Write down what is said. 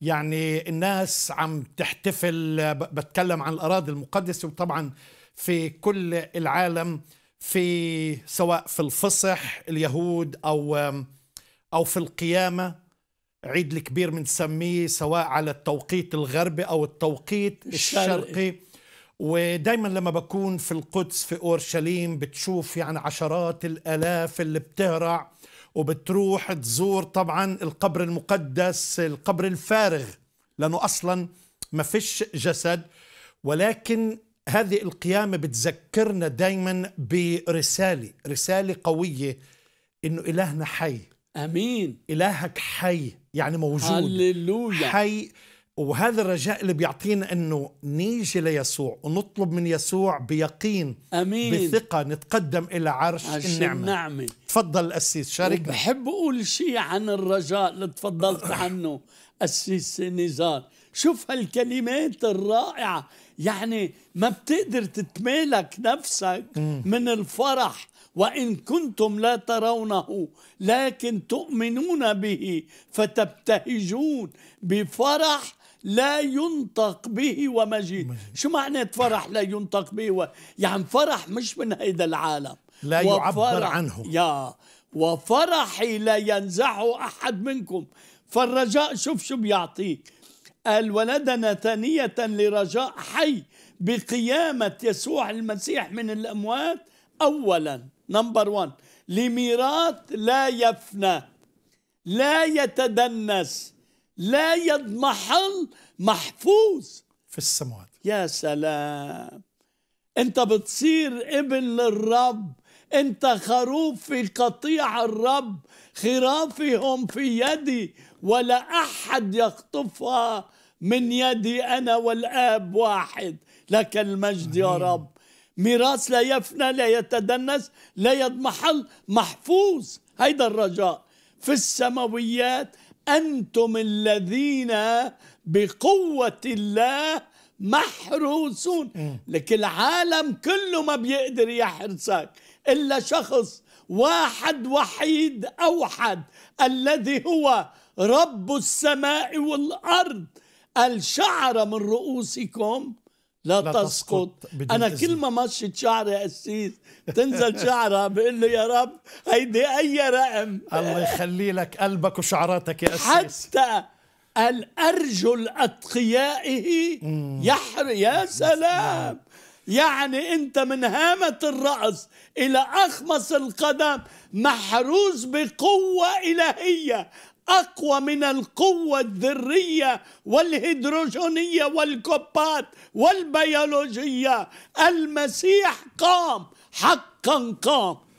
يعني الناس عم تحتفل بتكلم عن الأراضي المقدسة وطبعا في كل العالم في سواء في الفصح اليهود أو أو في القيامة عيد الكبير بنسميه سواء على التوقيت الغربي أو التوقيت الشرقي ودايما لما بكون في القدس في اورشليم بتشوف يعني عشرات الالاف اللي بتهرع وبتروح تزور طبعا القبر المقدس القبر الفارغ لأنه أصلا ما فيش جسد ولكن هذه القيامة بتذكرنا دايما برسالة رسالة قوية إنه إلهنا حي أمين إلهك حي يعني موجود هللويا حي وهذا الرجاء اللي بيعطينا انه نيجي ليسوع ونطلب من يسوع بيقين امين بثقه نتقدم الى عرش النعمه النعمه تفضل الاسيس شاركنا بحب اقول شيء عن الرجاء اللي تفضلت عنه اسيس نزار شوف هالكلمات الرائعه يعني ما بتقدر تتمالك نفسك من الفرح وان كنتم لا ترونه لكن تؤمنون به فتبتهجون بفرح لا ينطق به ومجيد شو معنى فرح لا ينطق به و... يعني فرح مش من هيدا العالم لا يعبر عنه يا وفرحي لا ينزعه أحد منكم فالرجاء شوف شو بيعطيك قال ولدنا ثانية لرجاء حي بقيامة يسوع المسيح من الأموات أولا نمبر وان لميراث لا يفنى لا يتدنس لا يضمحل محفوظ في السماوات يا سلام انت بتصير ابن للرب انت خروف في قطيع الرب خرافهم في يدي ولا احد يخطفها من يدي انا والاب واحد لك المجد يا رب ميراث لا يفنى لا يتدنس لا يضمحل محفوظ هيدا الرجاء في السماويات أنتم الذين بقوة الله محروسون لك العالم كله ما بيقدر يحرسك إلا شخص واحد وحيد أوحد الذي هو رب السماء والأرض الشعر من رؤوسكم لا, لا تسقط, تسقط انا كل ما مشيت شعري قسيس تنزل شعرها بقول له يا رب هيدي اي رقم الله يخلي لك قلبك وشعراتك يا قسيس حتى الارجل اتقيائه يحر يا سلام يعني انت من هامة الرأس الى اخمص القدم محروس بقوة الهية أقوى من القوة الذرية والهيدروجونيه والكوبات والبيولوجية المسيح قام حقا قام